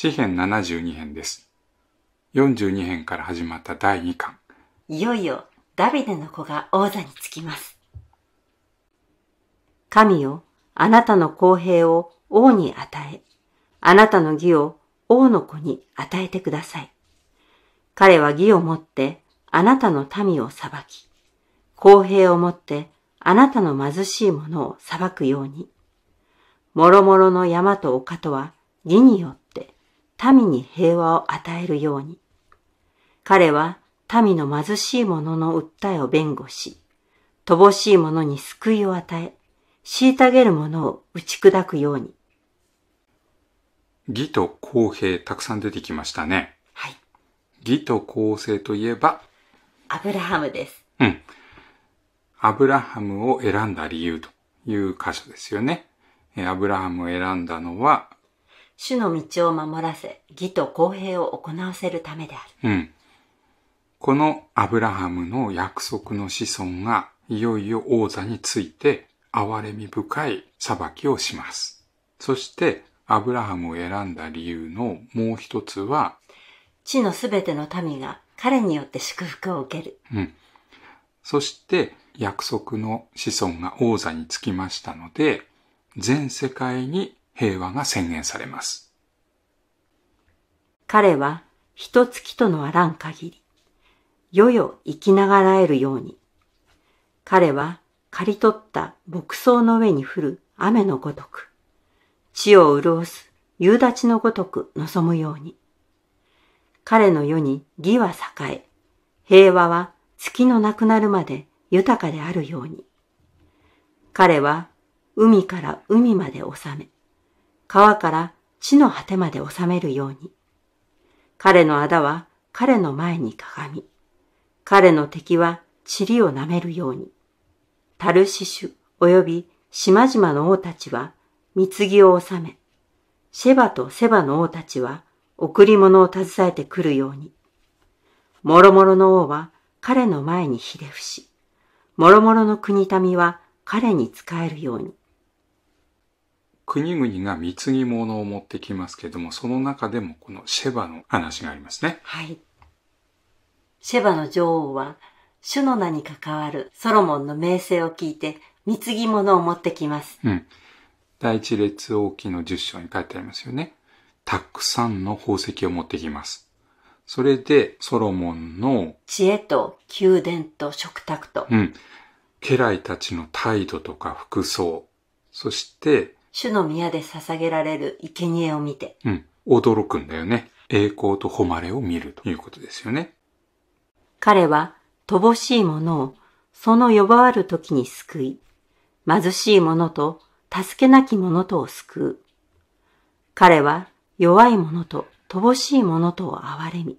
詩編72編です。42編から始まった第2巻。いよいよダビデの子が王座につきます。神よ、あなたの公平を王に与え、あなたの義を王の子に与えてください。彼は義をもってあなたの民を裁き、公平をもってあなたの貧しい者を裁くように。もろもろの山と丘とは義によって民に平和を与えるように。彼は民の貧しい者の訴えを弁護し、乏しい者に救いを与え、虐げる者を打ち砕くように。義と公平たくさん出てきましたね。はい。義と公正といえば、アブラハムです。うん。アブラハムを選んだ理由という箇所ですよね。アブラハムを選んだのは、主の道を守らせ、義と公平を行わせるためである。うん。このアブラハムの約束の子孫がいよいよ王座について憐れみ深い裁きをします。そしてアブラハムを選んだ理由のもう一つは、地のすべての民が彼によって祝福を受ける。うん。そして約束の子孫が王座につきましたので、全世界に平和が宣言されます。彼は一月とのあらん限り、よよ生きながらえるように、彼は刈り取った牧草の上に降る雨のごとく、地を潤す夕立のごとく望むように、彼の世に義は栄え、平和は月のなくなるまで豊かであるように、彼は海から海まで治め、川から地の果てまで収めるように。彼の仇は彼の前に鏡。彼の敵は塵を舐めるように。タルシシュ及び島々の王たちは貢を治め、シェバとセバの王たちは贈り物を携えてくるように。もろもろの王は彼の前にひれ伏し、もろもろの国民は彼に仕えるように。国々が貢ぎ物を持ってきますけれども、その中でもこのシェバの話がありますね。はい。シェバの女王は、主の名に関わるソロモンの名声を聞いて、貢ぎ物を持ってきます。うん。第一列王記の10章に書いてありますよね。たくさんの宝石を持ってきます。それで、ソロモンの知恵と宮殿と食卓と。うん。家来たちの態度とか服装、そして主の宮で捧げられる生贄を見て。うん。驚くんだよね。栄光と誉れを見るということですよね。彼は乏しい者をその呼ばわる時に救い、貧しい者と助けなき者とを救う。彼は弱い者と乏しい者とを憐れみ、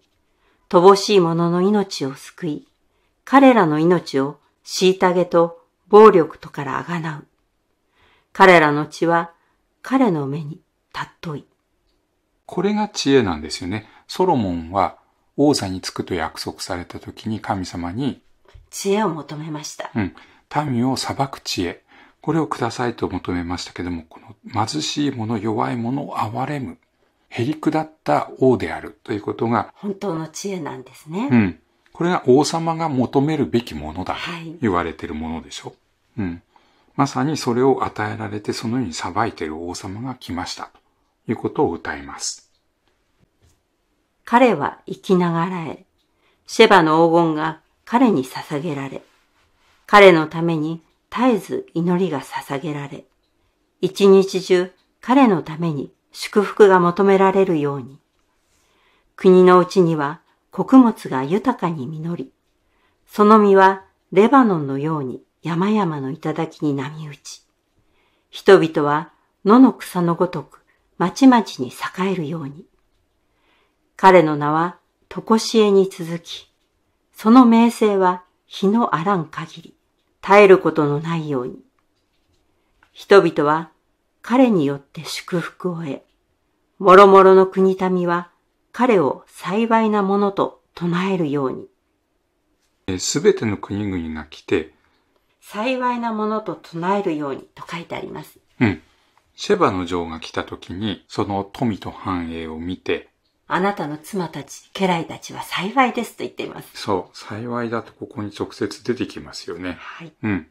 乏しい者の命を救い、彼らの命を虐げと暴力とからあがなう。彼らの血は彼の目に尊い。これが知恵なんですよね。ソロモンは王座に着くと約束された時に神様に知恵を求めました。うん。民を裁く知恵。これをくださいと求めましたけども、この貧しい者、弱い者を憐れむ。へりくだった王であるということが。本当の知恵なんですね。うん。これが王様が求めるべきものだ。はい、言われてるものでしょ。うん。まさにそれを与えられてそのように裁いている王様が来ましたということを歌います。彼は生きながらえ、シェバの黄金が彼に捧げられ、彼のために絶えず祈りが捧げられ、一日中彼のために祝福が求められるように、国のうちには穀物が豊かに実り、その実はレバノンのように山々の頂に波打ち、人々は野の草のごとくまちまちに栄えるように。彼の名はとこしえに続き、その名声は日のあらん限り、耐えることのないように。人々は彼によって祝福を得、もろもろの国民は彼を幸いなものと唱えるように。すべての国々が来て、幸いなものと唱えるようにと書いてあります。うん。シェバの女王が来た時に、その富と繁栄を見て、あなたの妻たち、家来たちは幸いですと言っています。そう。幸いだとここに直接出てきますよね。はい。うん。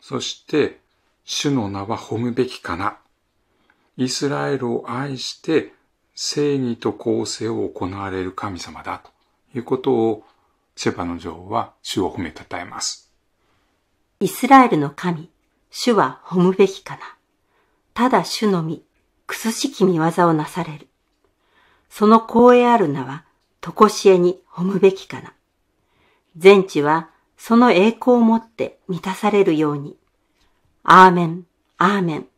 そして、主の名は褒むべきかな。イスラエルを愛して、正義と公正を行われる神様だということを、シェバの女王は主を褒めたたえます。イスラエルの神、主は褒むべきかな。ただ主のみ、くすしき見業をなされる。その光栄ある名は、とこしえに褒むべきかな。全地は、その栄光をもって満たされるように。アーメン、アーメン。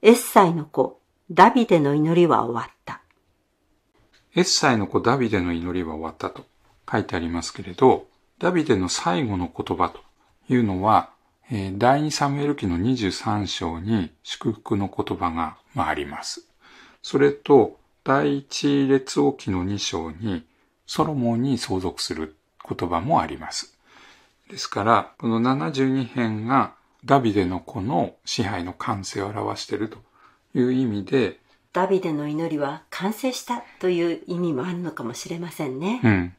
エッサイの子、ダビデの祈りは終わった。エッサイの子ダビデの祈りは終わったと書いてありますけれど、ダビデの最後の言葉というのは、第2サムエル記の23章に祝福の言葉があります。それと、第1列王記の2章にソロモンに相続する言葉もあります。ですから、この72編がダビデの子の支配の完成を表しているという意味で、ダビデの祈りは完成したという意味もあるのかもしれませんね。うん。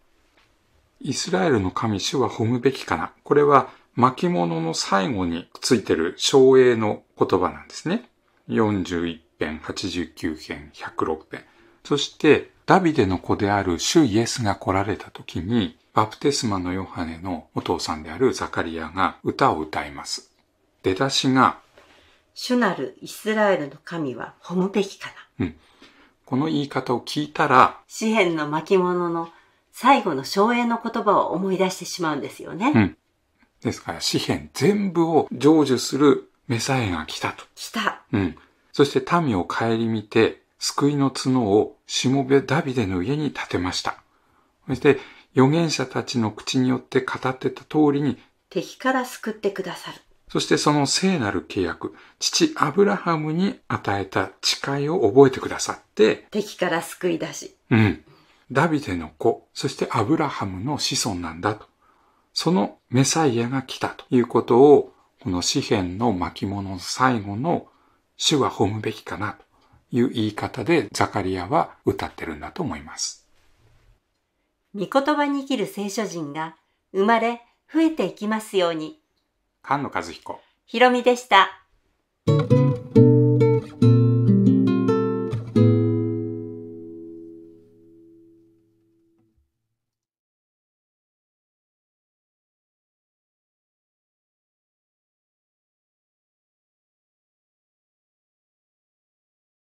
イスラエルの神主は褒むべきかな。これは巻物の最後についてる昭栄の言葉なんですね。41編、89編、106編。そして、ダビデの子である主イエスが来られた時に、バプテスマのヨハネのお父さんであるザカリアが歌を歌います。出だしが、主なるイスラエルの神は褒むべきかな。うん。この言い方を聞いたら、詩篇の巻物の最後の荘園の言葉を思い出してしまうんですよね。うん。ですから、詩篇全部を成就するメサイが来たと。来た。うん。そして民を顧みて、救いの角をしもべダビデの家に建てました。そして、預言者たちの口によって語ってた通りに、敵から救ってくださる。そしてその聖なる契約、父アブラハムに与えた誓いを覚えてくださって、敵から救い出し。うん。ダビデの子、そしてアブラハムの子孫なんだと。そのメサイアが来たということを、この詩篇の巻物の最後の主は褒むべきかなという言い方でザカリアは歌ってるんだと思います。御言葉に生きる聖書人が生まれ増えていきますように。菅野和彦。ひろみでした。